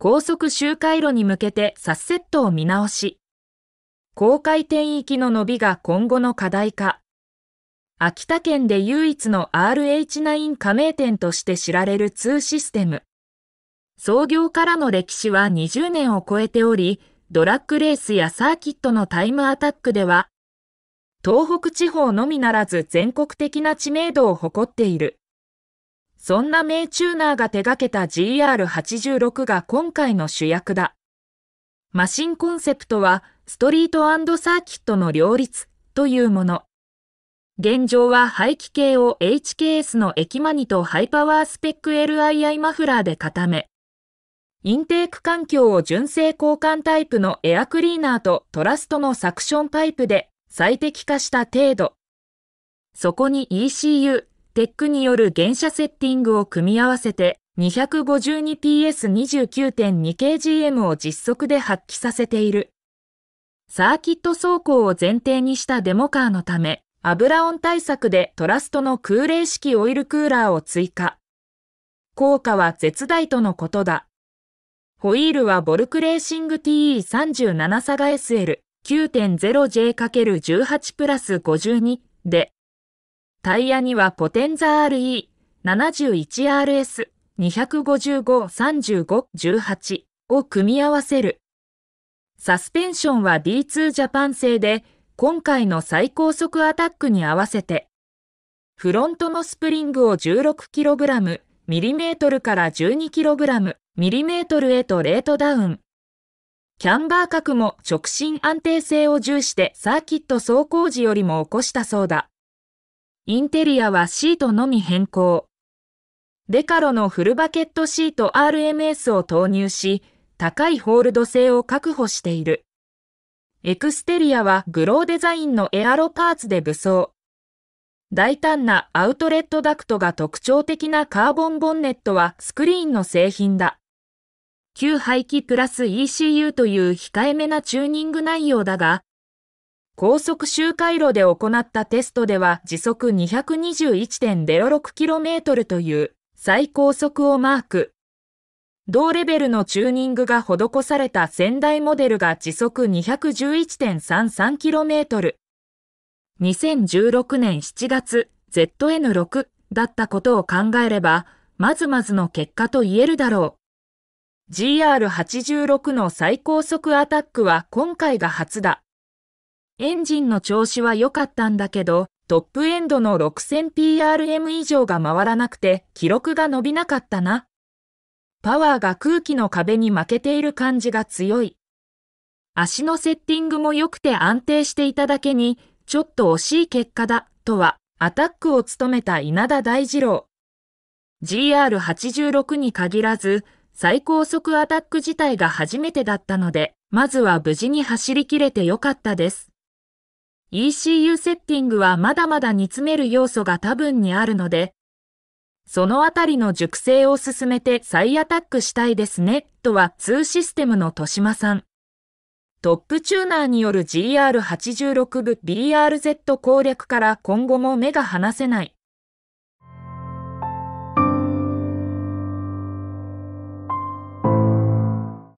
高速周回路に向けてサスセットを見直し、高回転域の伸びが今後の課題化。秋田県で唯一の RH9 加盟店として知られる2システム。創業からの歴史は20年を超えており、ドラッグレースやサーキットのタイムアタックでは、東北地方のみならず全国的な知名度を誇っている。そんな名チューナーが手掛けた GR86 が今回の主役だ。マシンコンセプトはストリートサーキットの両立というもの。現状は排気系を HKS の液マニとハイパワースペック LII マフラーで固め、インテーク環境を純正交換タイプのエアクリーナーとトラストのサクションパイプで最適化した程度。そこに ECU、テックによる原車セッティングを組み合わせて 252PS29.2kgm を実測で発揮させている。サーキット走行を前提にしたデモカーのため、油温対策でトラストの空冷式オイルクーラーを追加。効果は絶大とのことだ。ホイールはボルクレーシング TE37 サガ SL9.0J×18 プラス52でタイヤにはポテンザ RE71RS 255-35-18を組み合わせる。サスペンションは D2 ジャパン製で、今回の最高速アタックに合わせて、フロントのスプリングを 16kg、mm から 12kg、mm へとレートダウン。キャンバー角も直進安定性を重視してサーキット走行時よりも起こしたそうだ。インテリアはシートのみ変更。デカロのフルバケットシート RMS を投入し、高いホールド性を確保している。エクステリアはグローデザインのエアロパーツで武装。大胆なアウトレットダクトが特徴的なカーボンボンネットはスクリーンの製品だ。旧排気プラス ECU という控えめなチューニング内容だが、高速周回路で行ったテストでは時速 221.06km という最高速をマーク。同レベルのチューニングが施された仙台モデルが時速 211.33km。2016年7月 ZN6 だったことを考えれば、まずまずの結果と言えるだろう。GR86 の最高速アタックは今回が初だ。エンジンの調子は良かったんだけど、トップエンドの 6000PRM 以上が回らなくて記録が伸びなかったな。パワーが空気の壁に負けている感じが強い。足のセッティングも良くて安定していただけに、ちょっと惜しい結果だ、とは、アタックを務めた稲田大二郎。GR86 に限らず、最高速アタック自体が初めてだったので、まずは無事に走り切れて良かったです。ECU セッティングはまだまだ煮詰める要素が多分にあるので、そのあたりの熟成を進めて再アタックしたいですね、とは2システムの豊島さん。トップチューナーによる GR86 部 BRZ 攻略から今後も目が離せない。